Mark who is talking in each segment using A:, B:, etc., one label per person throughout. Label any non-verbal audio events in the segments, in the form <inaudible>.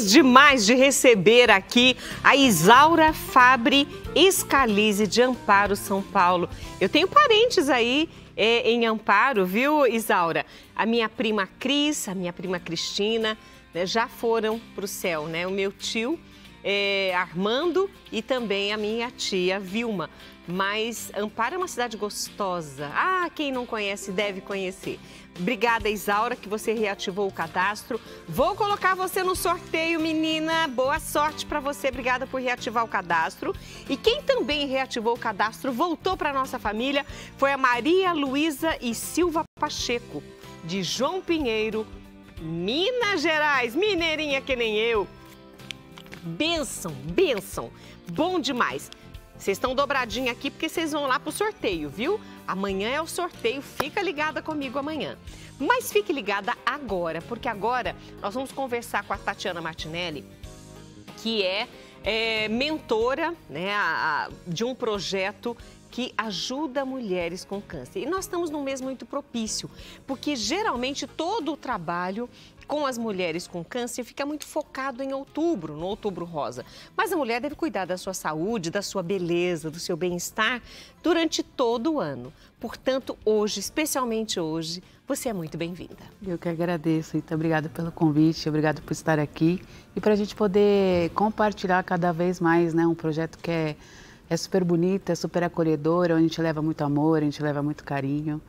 A: Feliz demais de receber aqui a Isaura Fabre Escalize de Amparo, São Paulo. Eu tenho parentes aí é, em Amparo, viu, Isaura? A minha prima Cris, a minha prima Cristina, né, já foram para o céu, né? O meu tio é, Armando e também a minha tia Vilma. Mas Amparo é uma cidade gostosa. Ah, quem não conhece deve conhecer. Obrigada, Isaura, que você reativou o cadastro. Vou colocar você no sorteio, menina. Boa sorte para você. Obrigada por reativar o cadastro. E quem também reativou o cadastro, voltou para nossa família, foi a Maria Luísa e Silva Pacheco, de João Pinheiro, Minas Gerais. Mineirinha que nem eu. Benção, benção. Bom demais. Vocês estão dobradinha aqui porque vocês vão lá pro sorteio, viu? Amanhã é o sorteio, fica ligada comigo amanhã. Mas fique ligada agora, porque agora nós vamos conversar com a Tatiana Martinelli, que é, é mentora né, a, a, de um projeto que ajuda mulheres com câncer. E nós estamos num mês muito propício, porque geralmente todo o trabalho com as mulheres com câncer fica muito focado em outubro, no outubro rosa. Mas a mulher deve cuidar da sua saúde, da sua beleza, do seu bem-estar durante todo o ano. Portanto, hoje, especialmente hoje, você é muito bem-vinda.
B: Eu que agradeço, Ita. Obrigada pelo convite, obrigada por estar aqui e para a gente poder compartilhar cada vez mais né, um projeto que é é super bonita, é super acolhedora, onde a gente leva muito amor, a gente leva muito carinho.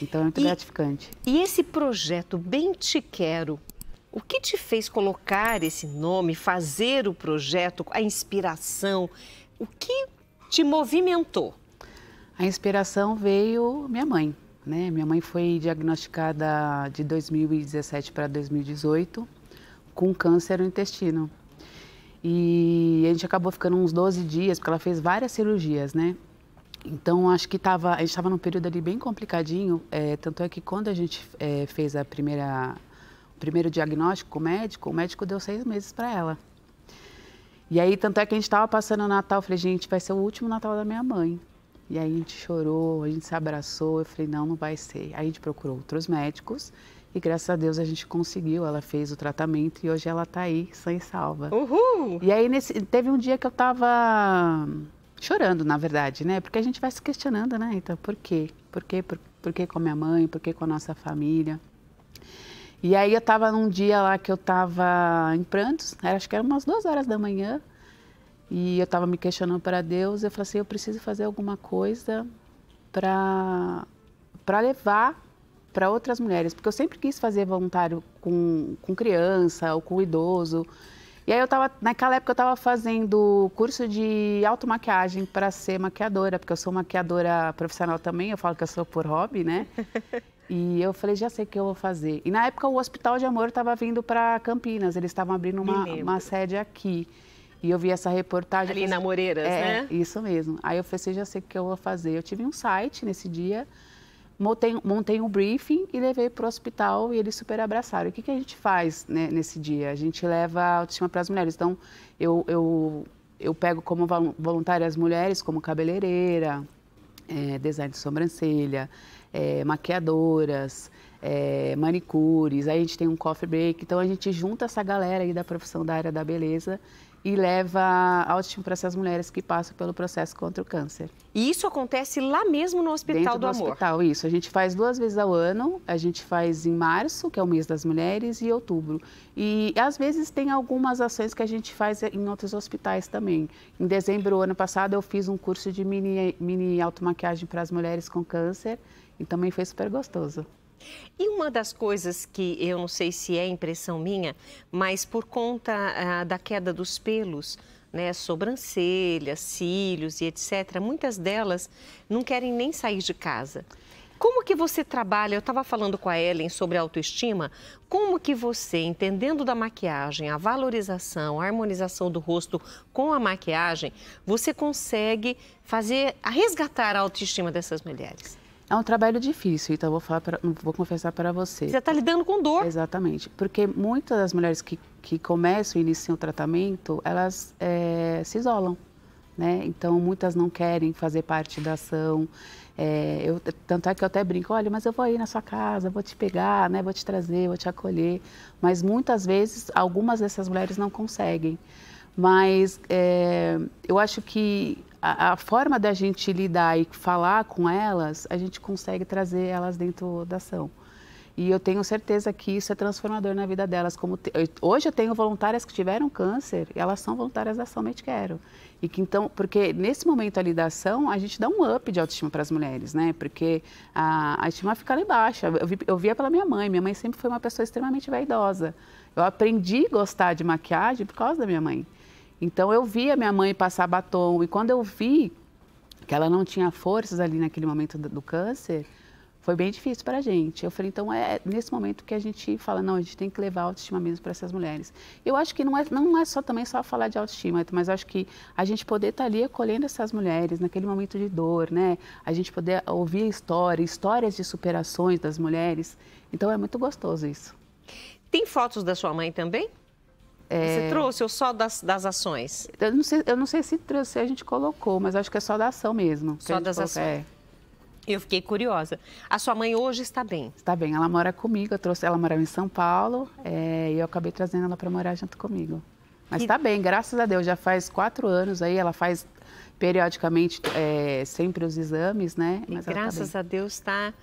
B: Então é muito e,
A: gratificante. E esse projeto Bem Te Quero, o que te fez colocar esse nome, fazer o projeto, a inspiração? O que te movimentou? A inspiração veio minha mãe. Né? Minha mãe foi
B: diagnosticada de 2017 para 2018 com câncer no intestino. E a gente acabou ficando uns 12 dias, porque ela fez várias cirurgias, né? Então, acho que tava, a gente estava num período ali bem complicadinho. É, tanto é que quando a gente é, fez a primeira, o primeiro diagnóstico com o médico, o médico deu seis meses para ela. E aí, tanto é que a gente estava passando o Natal, eu falei, gente, vai ser o último Natal da minha mãe. E aí a gente chorou, a gente se abraçou, eu falei, não, não vai ser. Aí a gente procurou outros médicos e graças a Deus a gente conseguiu, ela fez o tratamento e hoje ela está aí, sã e salva. Uhul! E aí nesse, teve um dia que eu estava chorando, na verdade, né? Porque a gente vai se questionando, né? Então, por quê? Por quê? Por, por quê com a minha mãe? Por quê com a nossa família? E aí eu estava num dia lá que eu estava em prantos, era, acho que era umas duas horas da manhã, e eu estava me questionando para Deus, eu falei assim, eu preciso fazer alguma coisa para para levar para outras mulheres, porque eu sempre quis fazer voluntário com, com criança ou com idoso. E aí eu tava, naquela época eu estava fazendo curso de automaquiagem para ser maquiadora, porque eu sou maquiadora profissional também, eu falo que eu sou por hobby, né? <laughs> E eu falei, já sei o que eu vou fazer. E na época o Hospital de Amor estava vindo para Campinas, eles estavam abrindo uma, uma sede aqui. E eu vi essa reportagem. Ali na assim,
A: Moreiras, é, né?
B: Isso mesmo. Aí eu falei, já sei o que eu vou fazer. Eu tive um site nesse dia montei, montei um briefing e levei para o hospital e eles super abraçaram. O que, que a gente faz né, nesse dia? A gente leva a autoestima para as mulheres. Então, eu, eu, eu pego como voluntária as mulheres, como cabeleireira, é, design de sobrancelha, é, maquiadoras, é, manicures. Aí a gente tem um coffee break. Então, a gente junta essa galera aí da profissão da área da beleza e leva autoestima para essas mulheres que passam pelo processo contra o câncer.
A: E isso acontece lá mesmo no Hospital Dentro do, do Amor?
B: hospital, isso. A gente faz duas vezes ao ano. A gente faz em março, que é o mês das mulheres, e outubro. E às vezes tem algumas ações que a gente faz em outros hospitais também. Em dezembro, ano passado, eu fiz um curso de mini, mini automaquiagem para as mulheres com câncer e também foi super gostoso.
A: E uma das coisas que eu não sei se é impressão minha, mas por conta ah, da queda dos pelos, né, sobrancelhas, cílios e etc., muitas delas não querem nem sair de casa. Como que você trabalha? Eu estava falando com a Ellen sobre autoestima. Como que você, entendendo da maquiagem, a valorização, a harmonização do rosto com a maquiagem, você consegue fazer resgatar a autoestima dessas mulheres?
B: É um trabalho difícil, então vou, falar pra, vou confessar para você. Você está lidando com dor. Exatamente, porque muitas das mulheres que, que começam e iniciam o tratamento, elas é, se isolam, né? Então, muitas não querem fazer parte da ação. É, eu, tanto é que eu até brinco, olha, mas eu vou aí na sua casa, vou te pegar, né? vou te trazer, vou te acolher. Mas muitas vezes, algumas dessas mulheres não conseguem. Mas é, eu acho que a, a, forma da gente lidar e falar com elas, a gente consegue trazer elas dentro da ação. E eu tenho certeza que isso é transformador na vida delas. Como te, hoje eu tenho voluntárias que tiveram câncer e elas são voluntárias da Ação Mente Quero. E que então, porque nesse momento ali da ação, a gente dá um up de autoestima para as mulheres, né? Porque a, a autoestima fica ali baixa Eu, vi, eu via pela minha mãe. Minha mãe sempre foi uma pessoa extremamente vaidosa. Eu aprendi a gostar de maquiagem por causa da minha mãe. Então eu via minha mãe passar batom e quando eu vi que ela não tinha forças ali naquele momento do câncer, foi bem difícil para a gente. Eu falei, então é nesse momento que a gente fala, não, a gente tem que levar autoestima mesmo para essas mulheres. Eu acho que não é, não é só também só falar de autoestima, mas acho que a gente poder estar tá ali acolhendo essas mulheres naquele momento de dor, né? A gente poder ouvir história, histórias de superações das mulheres. Então é muito gostoso isso.
A: Tem fotos da sua mãe também? É... Você trouxe ou só das, das ações?
B: Eu não, sei, eu não sei se trouxe, se a gente colocou, mas acho que é só da ação mesmo. Só das colocou, ações. É.
A: Eu fiquei curiosa. A sua mãe hoje está bem?
B: Está bem, ela mora comigo, eu trouxe, ela morava em São Paulo é, e eu acabei trazendo ela para morar junto comigo. Mas está bem, graças a Deus, já faz quatro anos aí, ela faz periodicamente é, sempre os exames, né? Mas e tá graças tá
A: a Deus está...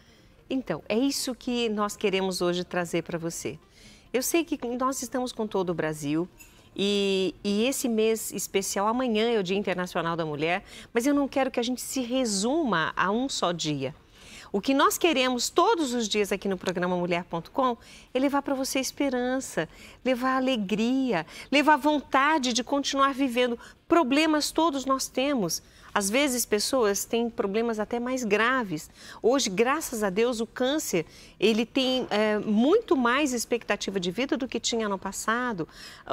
A: Então, é isso que nós queremos hoje trazer para você. Eu sei que nós estamos com todo o Brasil. E, e, esse mês especial, amanhã é o Dia Internacional da Mulher, mas eu não quero que a gente se resuma a um só dia. O que nós queremos todos os dias aqui no programa Mulher.com é levar para você esperança, levar alegria, levar vontade de continuar vivendo. Problemas todos nós temos, às vezes, pessoas têm problemas até mais graves. Hoje, graças a Deus, o câncer ele tem é, muito mais expectativa de vida do que tinha no passado.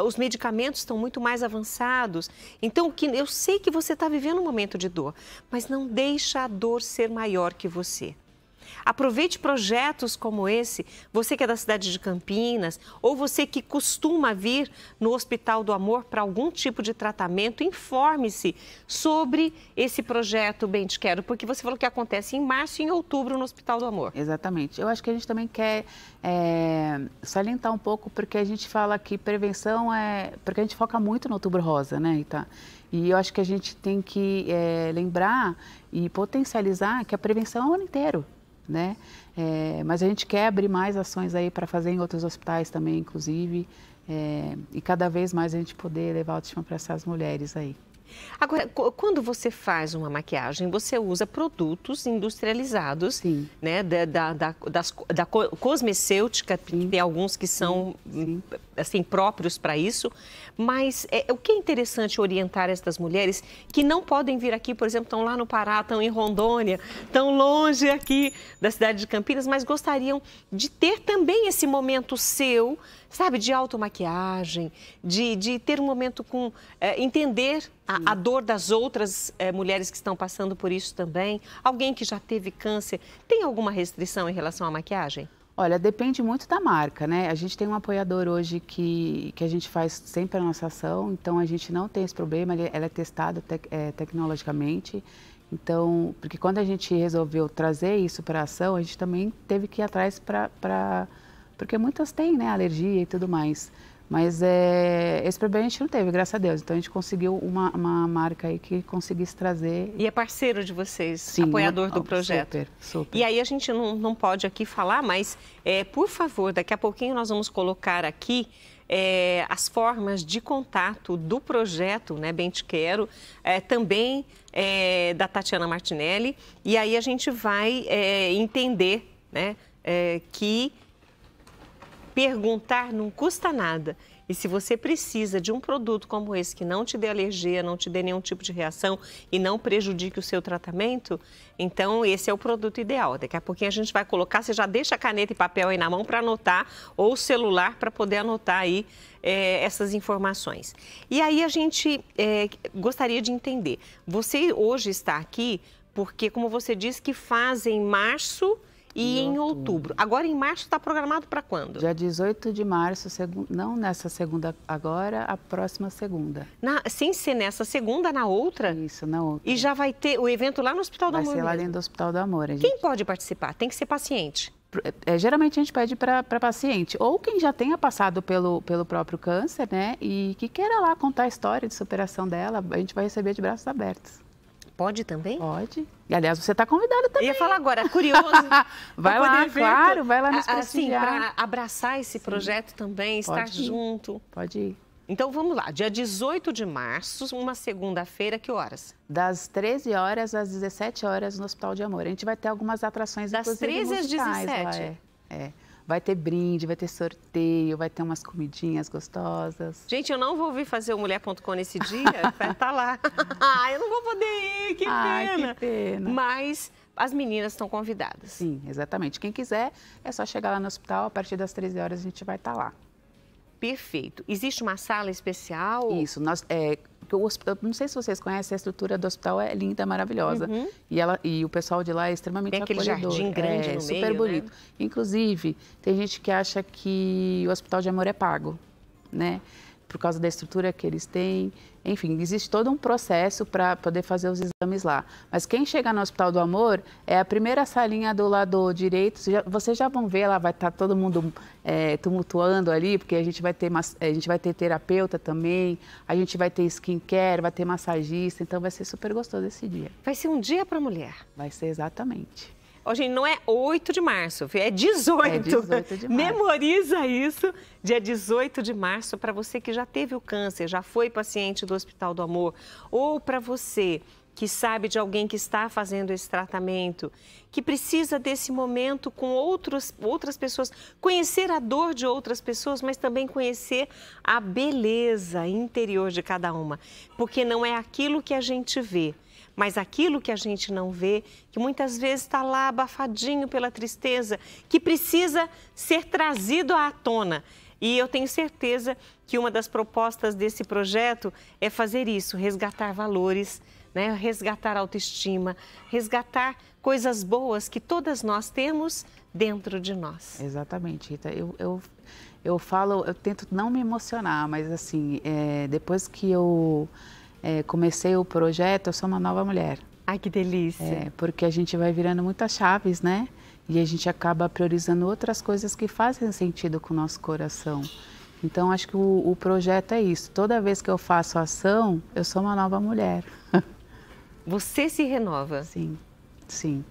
A: Os medicamentos estão muito mais avançados. Então, que eu sei que você está vivendo um momento de dor, mas não deixa a dor ser maior que você. Aproveite projetos como esse, você que é da cidade de Campinas, ou você que costuma vir no Hospital do Amor para algum tipo de tratamento, informe-se sobre esse projeto Bem Te Quero, porque você falou que acontece em março e em outubro no Hospital do Amor. Exatamente. Eu acho que a
B: gente também quer é, salientar um pouco, porque a gente fala que prevenção é. porque a gente foca muito no outubro rosa, né, Ita? E eu acho que a gente tem que é, lembrar e potencializar que a prevenção é o ano inteiro né? É, mas a gente quer abrir mais ações aí para fazer em outros hospitais também, inclusive, é, e cada vez mais a gente poder levar a autoestima para essas mulheres aí.
A: Agora, quando você faz uma maquiagem, você usa produtos industrializados, Sim. né? Da, da, da, das, da cosmecêutica, Sim. tem alguns que são, Sim. Hum, assim, próprios para isso. Mas é, o que é interessante orientar estas mulheres que não podem vir aqui, por exemplo, estão lá no Pará, estão em Rondônia, estão longe aqui da cidade de Campinas, mas gostariam de ter também esse momento seu sabe, de automaquiagem, de, de ter um momento com. É, entender a, a, hum. dor das outras é, mulheres que estão passando por isso também. Alguém que já teve câncer, tem alguma restrição em relação à maquiagem?
B: Olha, depende muito da marca, né? A gente tem um apoiador hoje que, que a gente faz sempre a nossa ação, então a gente não tem esse problema, é, ela é testada tec, é, tecnologicamente. Então, porque quando a gente resolveu trazer isso para a ação, a gente também teve que ir atrás para porque muitas têm né, alergia e tudo mais. Mas é, esse problema a gente não teve, graças a Deus. Então a gente conseguiu uma, uma marca aí que conseguisse trazer.
A: E é parceiro de vocês, Sim, apoiador eu, do projeto. Super, super. E aí a gente não, não pode aqui falar, mas é, por favor, daqui a pouquinho nós vamos colocar aqui é, as formas de contato do projeto né, Bem Te Quero, é, também é, da Tatiana Martinelli. E aí a gente vai é, entender né, é, que Perguntar não custa nada. E se você precisa de um produto como esse que não te dê alergia, não te dê nenhum tipo de reação e não prejudique o seu tratamento, então esse é o produto ideal. Daqui a pouquinho a gente vai colocar, você já deixa caneta e papel aí na mão para anotar ou o celular para poder anotar aí é, essas informações. E aí a gente é, gostaria de entender. Você hoje está aqui porque, como você disse, que faz em março e em, em outubro. outubro. Agora em março está programado
B: para quando? Dia 18 de março, não nessa segunda agora, a próxima segunda.
A: Na... Sem ser nessa segunda, na outra? Isso, na outra. E já vai ter o evento lá no Hospital vai do Amor? Vai ser lá mesmo. dentro do Hospital do Amor. Gente... Quem pode participar? Tem que ser paciente.
B: É, geralmente a gente pede para paciente ou quem já tenha passado pelo, pelo próprio câncer, né? E que queira lá contar a história de superação dela, a gente vai receber de braços abertos. Pode também? Pode. E, aliás, você está convidada
A: também. Eu ia falar agora, curioso. <laughs> vai lá, claro, vai lá então. nos ah, assim, prestigiar. Assim, para abraçar esse Sim. projeto também, Pode estar ir. junto. Pode ir. Então vamos lá, dia 18 de março, uma segunda-feira, que horas? Das 13 horas
B: às 17 horas no Hospital de Amor. A gente vai ter algumas atrações, Das 13 às 17? Lá, é. é. Vai ter brinde, vai ter sorteio, vai ter umas comidinhas gostosas.
A: Gente, eu não vou vir fazer o Mulher.com nesse dia, <laughs> vai estar tá lá. <laughs> ah, eu não vou poder ir, que Ai, pena. que pena. Mas as meninas estão convidadas.
B: Sim, exatamente. Quem quiser, é só chegar lá no hospital, a partir das 13 horas a gente vai estar tá lá. Perfeito. Existe uma sala especial? Isso, nós, é, porque o hospital, não sei se vocês conhecem, a estrutura do hospital é linda, maravilhosa. Uhum. E, ela, e o pessoal de lá é extremamente Tem aquele acolhedor. jardim grande é, no super meio, né? bonito. Né? Inclusive, tem gente que acha que o hospital de amor é pago, né? por causa da estrutura que eles têm. Enfim, existe todo um processo para poder fazer os exames lá. Mas quem chega no Hospital do Amor é a primeira salinha do lado direito. Vocês já vão ver, lá vai estar tá todo mundo é, tumultuando ali, porque a gente vai ter a gente vai ter terapeuta também, a gente vai ter skincare, vai ter massagista, então vai ser super gostoso esse dia. Vai ser
A: um dia para mulher. Vai ser exatamente. Ó, gente, não é 8 de março, é 18. É 18 de março. Memoriza isso, dia 18 de março, para você que já teve o câncer, já foi paciente do Hospital do Amor, ou para você que sabe de alguém que está fazendo esse tratamento, que precisa desse momento com outros, outras pessoas, conhecer a dor de outras pessoas, mas também conhecer a beleza interior de cada uma. Porque não é aquilo que a gente vê mas aquilo que a gente não vê, que muitas vezes está lá abafadinho pela tristeza, que precisa ser trazido à tona. E eu tenho certeza que uma das propostas desse projeto é fazer isso, resgatar valores, né? resgatar autoestima, resgatar coisas boas que todas nós temos dentro de nós.
B: Exatamente, Rita. Eu, eu, eu falo, eu tento não me emocionar, mas assim, é, depois que eu é, comecei o projeto Eu Sou Uma Nova Mulher. Ai, que delícia! É, porque a gente vai virando muitas chaves, né? E a gente acaba priorizando outras coisas que fazem sentido com o nosso coração. Então, acho que o, o projeto é isso. Toda vez que eu faço ação, eu sou uma nova mulher. <laughs> Você se
A: renova? Sim, sim.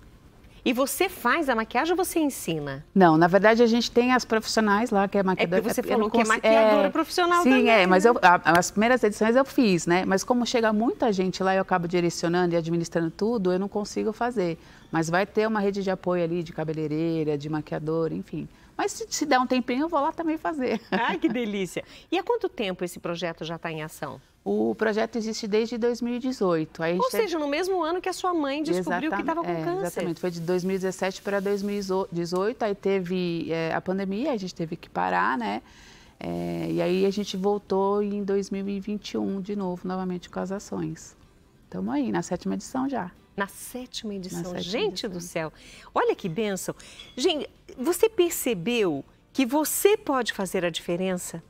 A: E você faz a maquiagem ou você ensina?
B: Não, na verdade a gente tem as profissionais lá, que é, é maquiadora. É porque você falou que é maquiadora é... profissional Sim, também, é, mas eu, né? a, as primeiras edições eu fiz, né? Mas como chega muita gente lá, eu acabo direcionando e administrando tudo, eu não consigo fazer. Mas vai ter uma rede de apoio ali, de cabeleireira, de maquiadora, enfim.
A: Mas se, se der um tempinho, eu vou lá também fazer. Ai, que <laughs> delícia! E há quanto tempo esse projeto já está em ação? O projeto existe desde 2018. Aí Ou teve... É seja, no mesmo ano que a sua mãe descobriu que estava com é, câncer. Exatamente, foi
B: de 2017 para 2018. Aí teve é, a pandemia, a gente teve que parar, né? É, e aí a gente voltou em 2021 de novo, novamente com as ações. Estamos aí, na sétima edição já.
A: Na sétima edição. Na sétima gente edição. do céu, olha que bênção. Gente, você percebeu que você pode fazer a diferença?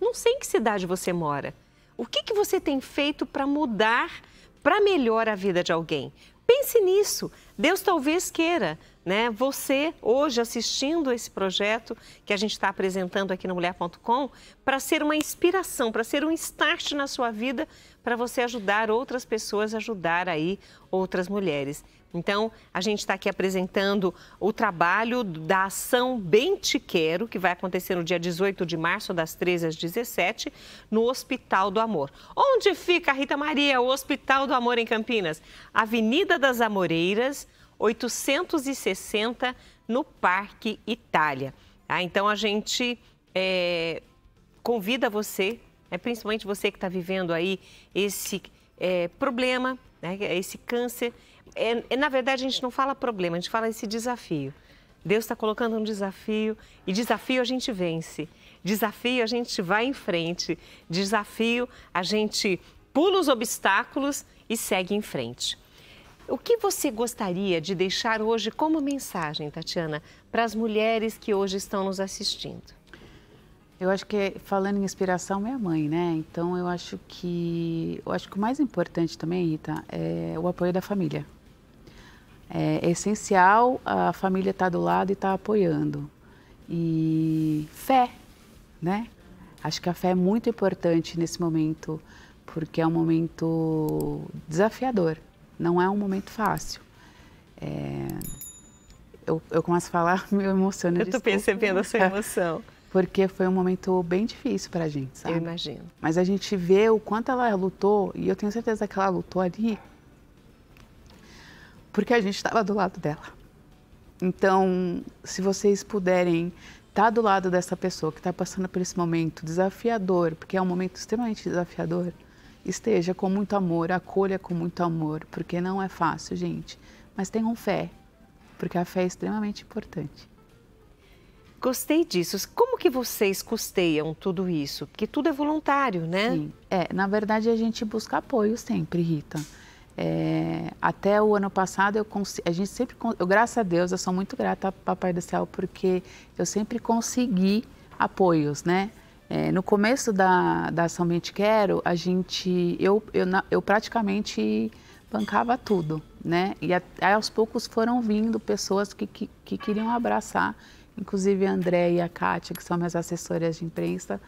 A: Não sei em que cidade você mora. O que, que você tem feito para mudar, para melhorar a vida de alguém? Pense nisso. Deus talvez queira, né? Você hoje assistindo esse projeto que a gente está apresentando aqui no Mulher.com para ser uma inspiração, para ser um start na sua vida, para você ajudar outras pessoas, ajudar aí outras mulheres. Então, a gente está aqui apresentando o trabalho da ação Bem Te Quero, que vai acontecer no dia 18 de março, das 13 às 17, no Hospital do Amor. Onde fica, Rita Maria, o Hospital do Amor em Campinas? Avenida das Amoreiras, 860, no Parque Itália. Ah, então, a gente é, convida você, é principalmente você que está vivendo aí esse é, problema, né, esse câncer é, é, na verdade, a gente não fala problema, a gente fala esse desafio. Deus está colocando um desafio e desafio a gente vence. Desafio a gente vai em frente. Desafio a gente pula os obstáculos e segue em frente. O que você gostaria de deixar hoje como mensagem, Tatiana, para as mulheres que hoje estão nos assistindo? Eu acho que falando em
B: inspiração, minha é mãe, né? Então eu acho que eu acho que o mais importante também, Rita, é o apoio da família. É, é essencial a família estar tá do lado e estar tá apoiando. E fé, né? Acho que a fé é muito importante nesse momento, porque é um momento desafiador, não é um momento fácil. É... Eu, eu, começo a falar, <laughs> me emociono. Eu estou percebendo a sua <laughs> emoção. porque foi um momento bem difícil para a
A: gente, sabe? Eu imagino.
B: Mas a gente vê o quanto ela lutou, e eu tenho certeza que ela lutou ali porque a gente estava tá do lado dela. Então, se vocês puderem estar tá do lado dessa pessoa que está passando por esse momento desafiador, porque é um momento extremamente desafiador, esteja com muito amor, acolha com muito amor, porque não é fácil, gente. Mas tenham fé, porque a fé é extremamente importante.
A: Gostei disso. Como que vocês custeiam tudo isso? Porque tudo é voluntário, né? Sim. É, na verdade a gente busca apoio sempre, Rita.
B: É, até o ano passado, eu, a gente sempre, eu, graças a Deus, eu sou muito grata ao Papai do Céu, porque eu sempre consegui apoios, né? É, no começo da, da Ação Mente Quero, a gente, eu, eu, eu praticamente bancava tudo, né? E a, aos poucos foram vindo pessoas que, que, que queriam abraçar, inclusive a André e a Kátia, que são minhas assessoras de imprensa,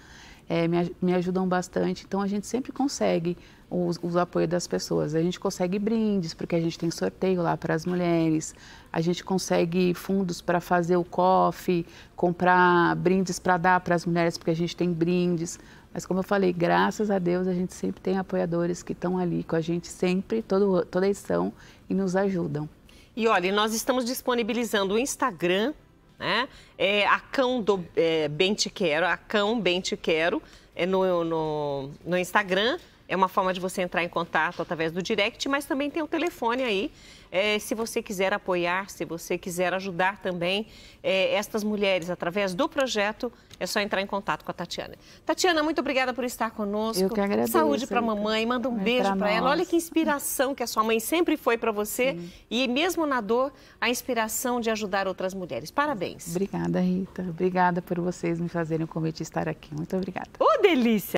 B: é, me, me, ajudam bastante. Então a gente sempre consegue os, os apoio das pessoas. A gente consegue brindes, porque a gente tem sorteio lá para as mulheres, a gente consegue fundos para fazer o coffee, comprar brindes para dar para as mulheres, porque a gente tem brindes. Mas como eu falei, graças a Deus a gente sempre tem apoiadores que estão ali com a gente sempre, todo, toda edição, e nos ajudam.
A: E olha, nós estamos disponibilizando o Instagram né? É cão do é, Bem Te Quero, a cão Bem Te Quero, é no, no, no Instagram. É uma forma de você entrar em contato através do direct, mas também tem o telefone aí, é, se você quiser apoiar, se você quiser ajudar também é, estas mulheres através do projeto, é só entrar em contato com a Tatiana. Tatiana, muito obrigada por estar conosco. Eu que agradeço. Saúde para a mamãe, manda um é beijo para ela. Olha que inspiração que a sua mãe sempre foi para você Sim. e mesmo na dor, a inspiração de ajudar outras mulheres. Parabéns.
B: Obrigada, Rita. Obrigada por vocês me fazerem o convite de estar aqui. Muito obrigada. Ô, oh, delícia!